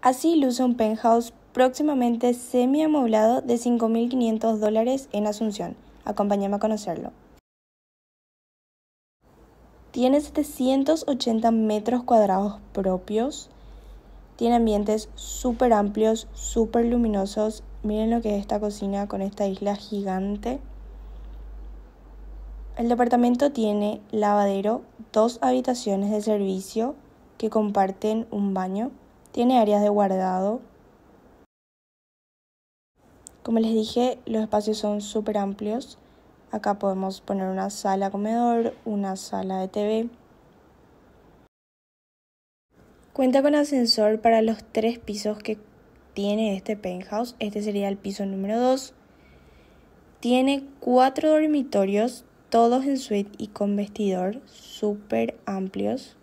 Así luce un penthouse próximamente semi amoblado de 5.500 dólares en Asunción. Acompáñame a conocerlo. Tiene 780 metros cuadrados propios. Tiene ambientes súper amplios, súper luminosos. Miren lo que es esta cocina con esta isla gigante. El departamento tiene lavadero, dos habitaciones de servicio que comparten un baño tiene áreas de guardado. Como les dije, los espacios son súper amplios. Acá podemos poner una sala comedor, una sala de TV. Cuenta con ascensor para los tres pisos que tiene este penthouse. Este sería el piso número 2. Tiene cuatro dormitorios, todos en suite y con vestidor, súper amplios.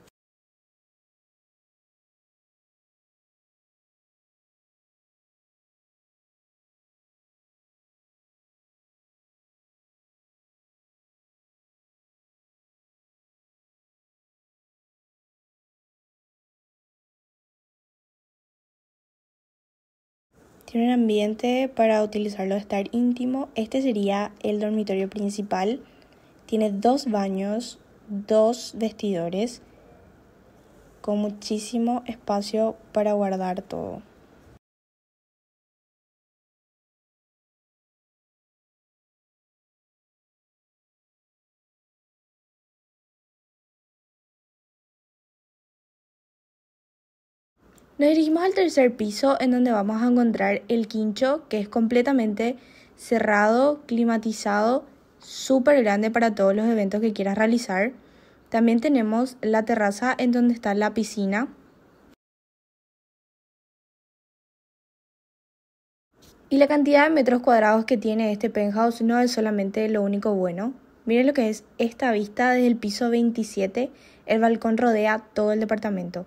Tiene un ambiente para utilizarlo estar íntimo. Este sería el dormitorio principal. Tiene dos baños, dos vestidores, con muchísimo espacio para guardar todo. Nos dirigimos al tercer piso en donde vamos a encontrar el quincho que es completamente cerrado, climatizado, súper grande para todos los eventos que quieras realizar. También tenemos la terraza en donde está la piscina. Y la cantidad de metros cuadrados que tiene este penthouse no es solamente lo único bueno. Miren lo que es esta vista desde el piso 27. El balcón rodea todo el departamento.